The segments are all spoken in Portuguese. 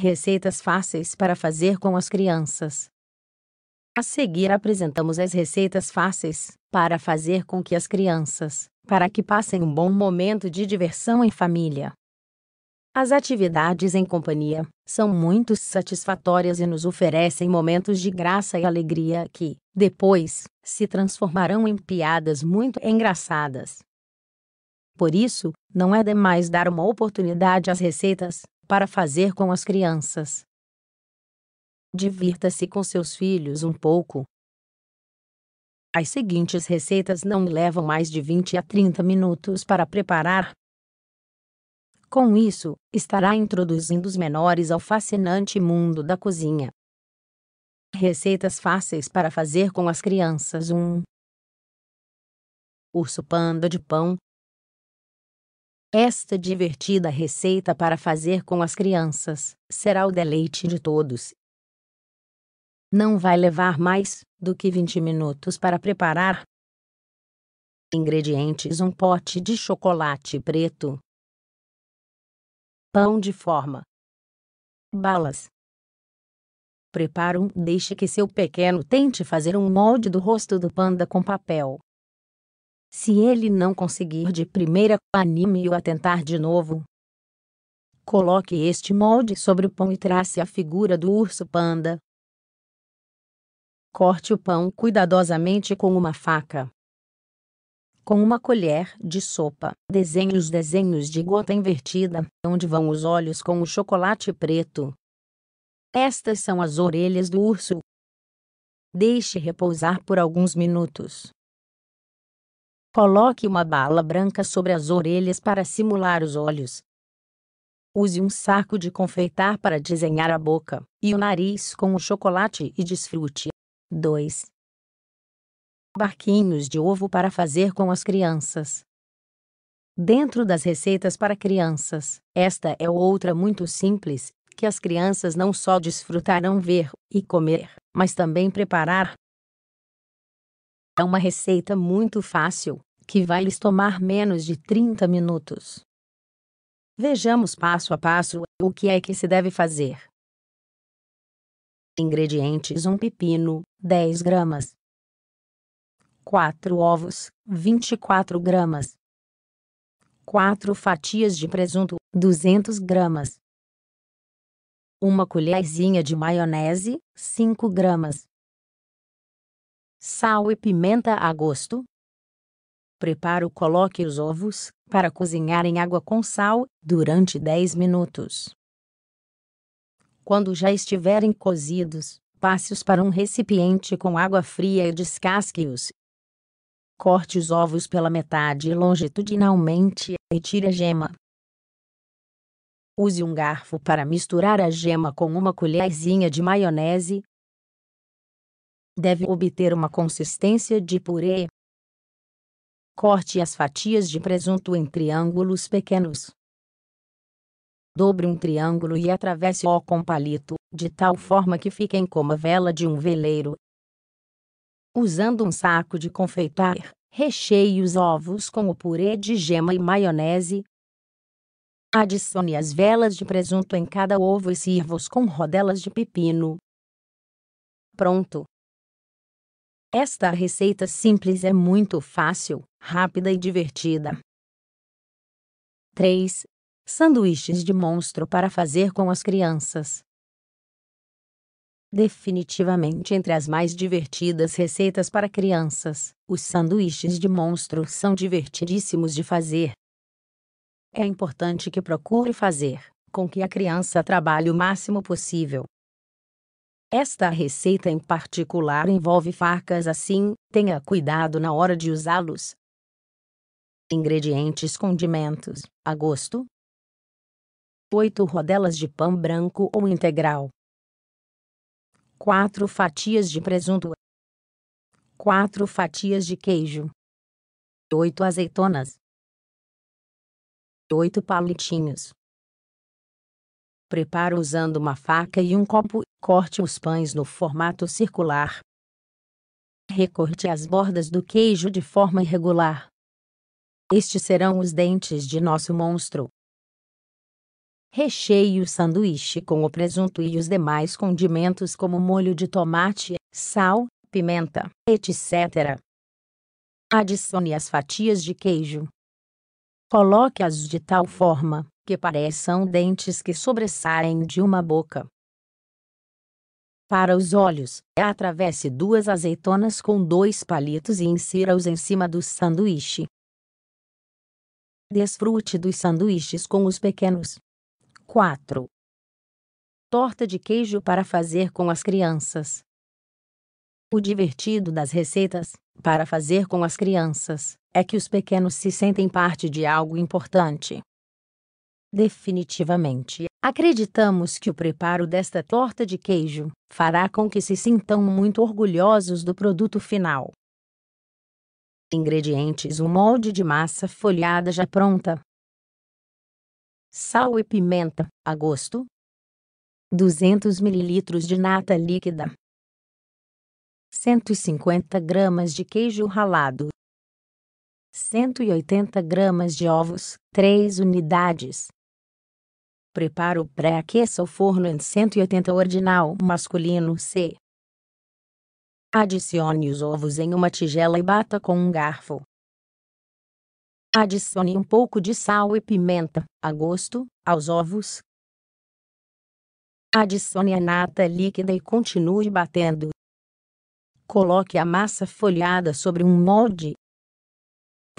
Receitas fáceis para fazer com as crianças. A seguir apresentamos as receitas fáceis para fazer com que as crianças, para que passem um bom momento de diversão em família. As atividades em companhia são muito satisfatórias e nos oferecem momentos de graça e alegria que, depois, se transformarão em piadas muito engraçadas. Por isso, não é demais dar uma oportunidade às receitas para fazer com as crianças. Divirta-se com seus filhos um pouco. As seguintes receitas não levam mais de 20 a 30 minutos para preparar. Com isso, estará introduzindo os menores ao fascinante mundo da cozinha. Receitas fáceis para fazer com as crianças 1. Um, urso panda de pão, esta divertida receita para fazer com as crianças será o deleite de todos. Não vai levar mais do que 20 minutos para preparar. Ingredientes: um pote de chocolate preto, pão de forma, balas. Preparo um, deixe que seu pequeno tente fazer um molde do rosto do panda com papel. Se ele não conseguir de primeira, anime-o a tentar de novo. Coloque este molde sobre o pão e trace a figura do urso panda. Corte o pão cuidadosamente com uma faca. Com uma colher de sopa, desenhe os desenhos de gota invertida, onde vão os olhos com o chocolate preto. Estas são as orelhas do urso. Deixe repousar por alguns minutos. Coloque uma bala branca sobre as orelhas para simular os olhos. Use um saco de confeitar para desenhar a boca e o nariz com o chocolate e desfrute. 2. Barquinhos de ovo para fazer com as crianças. Dentro das receitas para crianças, esta é outra muito simples, que as crianças não só desfrutarão ver e comer, mas também preparar é uma receita muito fácil, que vai lhes tomar menos de 30 minutos. Vejamos passo a passo o que é que se deve fazer. Ingredientes: 1 pepino, 10 gramas. 4 ovos, 24 gramas. 4 fatias de presunto, 200 gramas. 1 colherzinha de maionese, 5 gramas sal e pimenta a gosto. Preparo coloque os ovos para cozinhar em água com sal durante 10 minutos. Quando já estiverem cozidos, passe-os para um recipiente com água fria e descasque-os. Corte os ovos pela metade longitudinalmente e tire a gema. Use um garfo para misturar a gema com uma colherzinha de maionese deve obter uma consistência de purê. Corte as fatias de presunto em triângulos pequenos. Dobre um triângulo e atravesse-o com palito, de tal forma que fiquem como a vela de um veleiro. Usando um saco de confeitar, recheie os ovos com o purê de gema e maionese. Adicione as velas de presunto em cada ovo e sirva-os com rodelas de pepino. Pronto! Esta receita simples é muito fácil, rápida e divertida. 3. Sanduíches de monstro para fazer com as crianças. Definitivamente entre as mais divertidas receitas para crianças, os sanduíches de monstro são divertidíssimos de fazer. É importante que procure fazer com que a criança trabalhe o máximo possível esta receita em particular envolve facas assim, tenha cuidado na hora de usá-los. Ingredientes condimentos, a gosto. 8 rodelas de pão branco ou integral. 4 fatias de presunto. 4 fatias de queijo. 8 azeitonas. 8 palitinhos. Preparo usando uma faca e um copo, corte os pães no formato circular. Recorte as bordas do queijo de forma irregular. Estes serão os dentes de nosso monstro. Recheie o sanduíche com o presunto e os demais condimentos como molho de tomate, sal, pimenta, etc. Adicione as fatias de queijo. Coloque-as de tal forma que pareçam dentes que sobressaem de uma boca. Para os olhos, atravesse duas azeitonas com dois palitos e insira-os em cima do sanduíche. Desfrute dos sanduíches com os pequenos. 4. Torta de queijo para fazer com as crianças. O divertido das receitas, para fazer com as crianças, é que os pequenos se sentem parte de algo importante definitivamente. Acreditamos que o preparo desta torta de queijo fará com que se sintam muito orgulhosos do produto final. Ingredientes: um molde de massa folhada já pronta, sal e pimenta a gosto, 200 ml de nata líquida, 150 gramas de queijo ralado, 180 gramas de ovos, 3 unidades, Preparo o pré-aqueça o forno em 180 ordinal masculino C. Adicione os ovos em uma tigela e bata com um garfo. Adicione um pouco de sal e pimenta, a gosto, aos ovos. Adicione a nata líquida e continue batendo. Coloque a massa folhada sobre um molde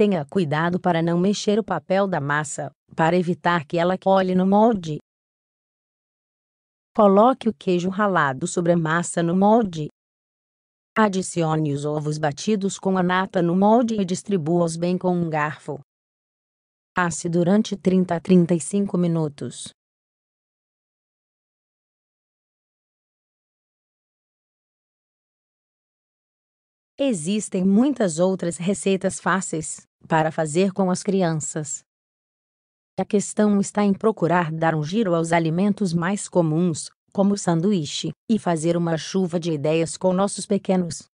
Tenha cuidado para não mexer o papel da massa, para evitar que ela colhe no molde. Coloque o queijo ralado sobre a massa no molde. Adicione os ovos batidos com a nata no molde e distribua-os bem com um garfo. Passe durante 30 a 35 minutos. Existem muitas outras receitas fáceis para fazer com as crianças. A questão está em procurar dar um giro aos alimentos mais comuns, como o sanduíche, e fazer uma chuva de ideias com nossos pequenos.